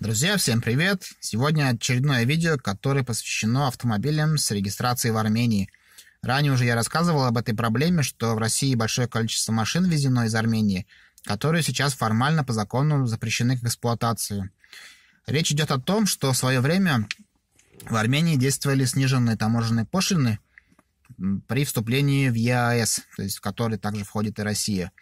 Друзья, всем привет! Сегодня очередное видео, которое посвящено автомобилям с регистрацией в Армении. Ранее уже я рассказывал об этой проблеме, что в России большое количество машин везено из Армении, которые сейчас формально по закону запрещены к эксплуатации. Речь идет о том, что в свое время в Армении действовали сниженные таможенные пошлины при вступлении в ЕАЭС, то есть в который также входит и Россия.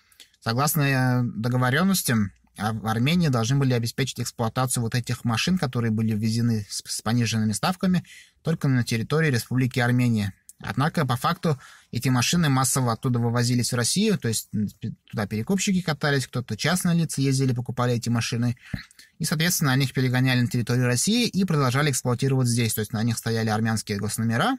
Согласно э, договоренностям, а в Армении должны были обеспечить эксплуатацию вот этих машин, которые были ввезены с, с пониженными ставками только на территории Республики Армения. Однако, по факту, эти машины массово оттуда вывозились в Россию, то есть туда перекупщики катались, кто-то частные лица ездили, покупали эти машины. И, соответственно, они их перегоняли на территорию России и продолжали эксплуатировать здесь. То есть на них стояли армянские госномера,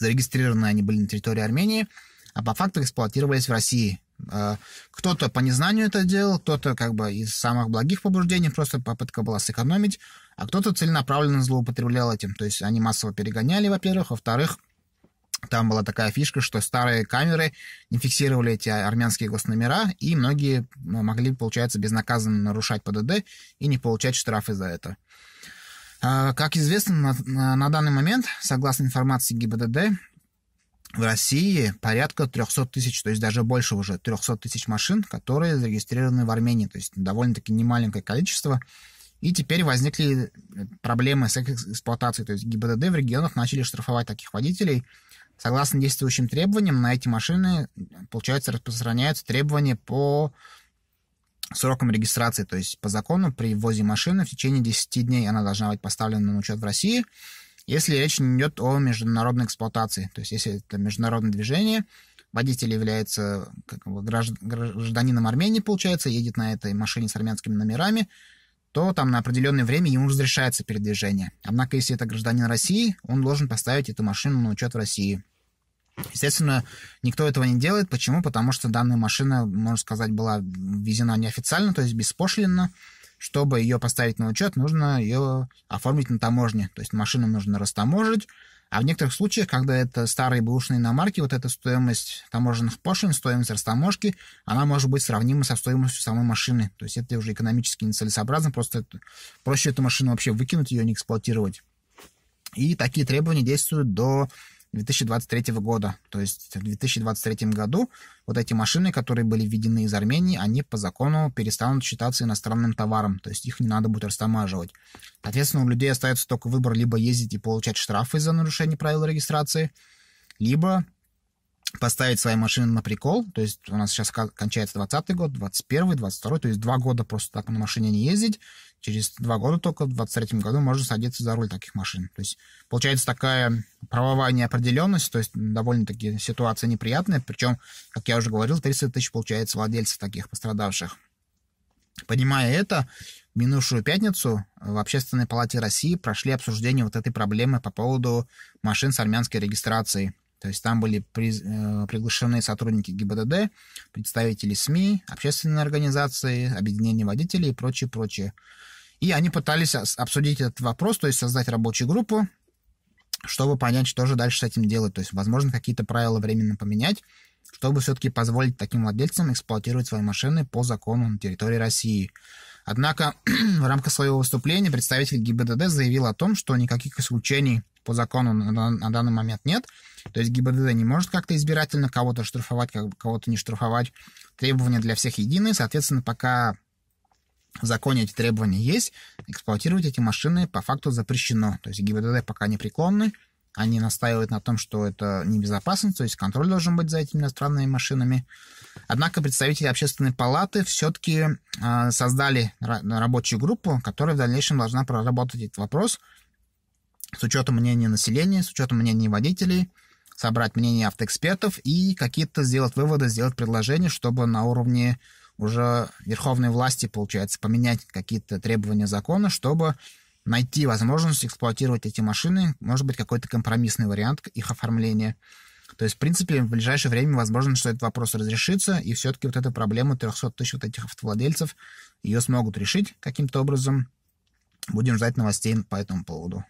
зарегистрированы они были на территории Армении, а по факту эксплуатировались в России. А, кто-то по незнанию это делал, кто-то как бы из самых благих побуждений, просто попытка была сэкономить, а кто-то целенаправленно злоупотреблял этим. То есть они массово перегоняли, во-первых, во-вторых, там была такая фишка, что старые камеры не фиксировали эти армянские госномера, и многие ну, могли, получается, безнаказанно нарушать ПДД и не получать штрафы за это. А, как известно, на, на данный момент, согласно информации ГИБДД, в России порядка 300 тысяч, то есть даже больше уже 300 тысяч машин, которые зарегистрированы в Армении, то есть довольно-таки немаленькое количество. И теперь возникли э, проблемы с эксплуатацией, то есть ГИБДД в регионах начали штрафовать таких водителей. Согласно действующим требованиям, на эти машины, э, получается, распространяются требования по сроком регистрации, то есть по закону при ввозе машины в течение 10 дней она должна быть поставлена на учет в России – если речь идет о международной эксплуатации, то есть если это международное движение, водитель является как бы, гражданином Армении, получается, едет на этой машине с армянскими номерами, то там на определенное время ему разрешается передвижение. Однако, если это гражданин России, он должен поставить эту машину на учет в России. Естественно, никто этого не делает. Почему? Потому что данная машина, можно сказать, была ввезена неофициально, то есть беспошлинно. Чтобы ее поставить на учет, нужно ее оформить на таможне. То есть машину нужно растаможить. А в некоторых случаях, когда это старые бэушные иномарки, вот эта стоимость таможенных пошлин, стоимость растаможки, она может быть сравнима со стоимостью самой машины. То есть это уже экономически нецелесообразно, просто это, проще эту машину вообще выкинуть, ее не эксплуатировать. И такие требования действуют до 2023 года. То есть в 2023 году вот эти машины, которые были введены из Армении, они по закону перестанут считаться иностранным товаром, то есть их не надо будет растамаживать. Соответственно, у людей остается только выбор либо ездить и получать штрафы за нарушение правил регистрации, либо поставить свои машины на прикол. То есть у нас сейчас кончается 20 год, 21 22 то есть два года просто так на машине не ездить. Через два года только, в 23 году, можно садиться за руль таких машин. То есть получается такая правовая неопределенность, то есть довольно-таки ситуация неприятная. Причем, как я уже говорил, 30 тысяч получается владельцев таких пострадавших. Понимая это, в минувшую пятницу в Общественной палате России прошли обсуждение вот этой проблемы по поводу машин с армянской регистрацией. То есть там были приз, э, приглашены сотрудники ГИБДД, представители СМИ, общественные организации, объединения водителей и прочее, прочее. И они пытались обсудить этот вопрос, то есть создать рабочую группу, чтобы понять, что же дальше с этим делать. То есть, возможно, какие-то правила временно поменять, чтобы все-таки позволить таким владельцам эксплуатировать свои машины по закону на территории России. Однако в рамках своего выступления представитель ГИБДД заявил о том, что никаких исключений по закону на данный момент нет – то есть ГИБДД не может как-то избирательно кого-то штрафовать, кого-то не штрафовать. Требования для всех едины, соответственно, пока в законе эти требования есть, эксплуатировать эти машины по факту запрещено. То есть ГИБДД пока не преклонны, они настаивают на том, что это небезопасно, то есть контроль должен быть за этими иностранными машинами. Однако представители общественной палаты все-таки э, а, создали рабочую группу, которая в дальнейшем должна проработать этот вопрос с учетом мнения населения, с учетом мнений водителей – собрать мнение автоэкспертов и какие-то сделать выводы, сделать предложения, чтобы на уровне уже верховной власти, получается, поменять какие-то требования закона, чтобы найти возможность эксплуатировать эти машины, может быть, какой-то компромиссный вариант их оформления. То есть, в принципе, в ближайшее время возможно, что этот вопрос разрешится, и все-таки вот эта проблема 300 тысяч вот этих автовладельцев, ее смогут решить каким-то образом. Будем ждать новостей по этому поводу.